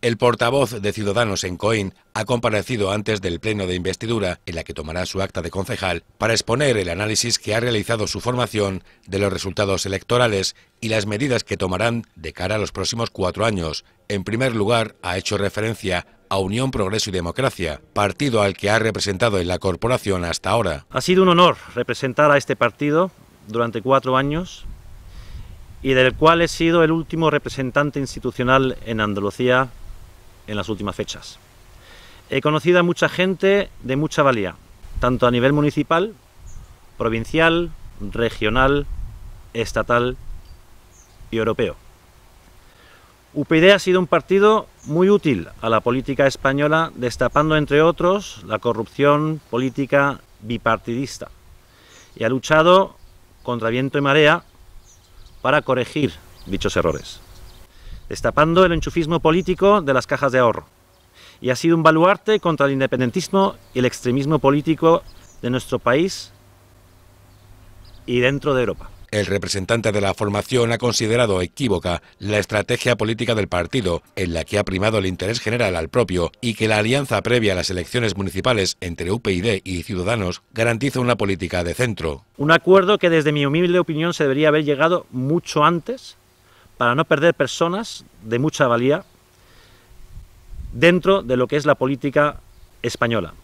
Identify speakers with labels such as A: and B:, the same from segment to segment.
A: El portavoz de Ciudadanos en Coín ha comparecido antes del pleno de investidura, en la que tomará su acta de concejal, para exponer el análisis que ha realizado su formación de los resultados electorales y las medidas que tomarán de cara a los próximos cuatro años. En primer lugar, ha hecho referencia a Unión Progreso y Democracia, partido al que ha representado en la
B: corporación hasta ahora. Ha sido un honor representar a este partido durante cuatro años y del cual he sido el último representante institucional en Andalucía en las últimas fechas. He conocido a mucha gente de mucha valía, tanto a nivel municipal, provincial, regional, estatal y europeo. UPyD ha sido un partido muy útil a la política española, destapando, entre otros, la corrupción política bipartidista y ha luchado contra viento y marea para corregir dichos errores destapando el enchufismo político de las cajas de ahorro. Y ha sido un baluarte contra el independentismo y el extremismo político de nuestro país y dentro de Europa. El representante
A: de la formación ha considerado equívoca la estrategia política del partido, en la que ha primado el interés general al propio, y que la alianza previa a las elecciones municipales entre UPyD y
B: Ciudadanos garantiza una política de centro. Un acuerdo que desde mi humilde opinión se debería haber llegado mucho antes para no perder personas de mucha valía dentro de lo que es la política española.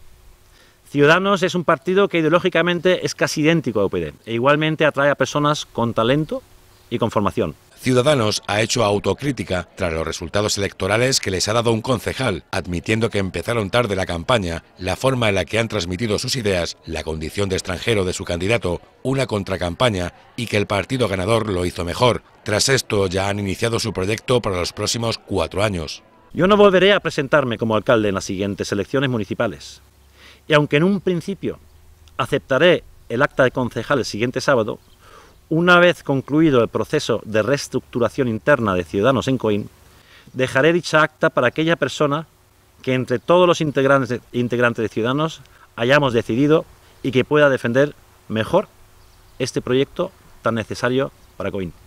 B: Ciudadanos es un partido que ideológicamente es casi idéntico a UPD e igualmente atrae a personas con talento y con formación. Ciudadanos ha hecho autocrítica tras los resultados electorales que les
A: ha dado un concejal, admitiendo que empezaron tarde la campaña, la forma en la que han transmitido sus ideas, la condición de extranjero de su candidato, una contracampaña y que el partido ganador
B: lo hizo mejor. Tras esto ya han iniciado su proyecto para los próximos cuatro años. Yo no volveré a presentarme como alcalde en las siguientes elecciones municipales. Y aunque en un principio aceptaré el acta de concejal el siguiente sábado, una vez concluido el proceso de reestructuración interna de Ciudadanos en Coín, dejaré dicha acta para aquella persona que entre todos los integrantes, de Ciudadanos hayamos decidido y que pueda defender mejor este proyecto tan necesario para Coín.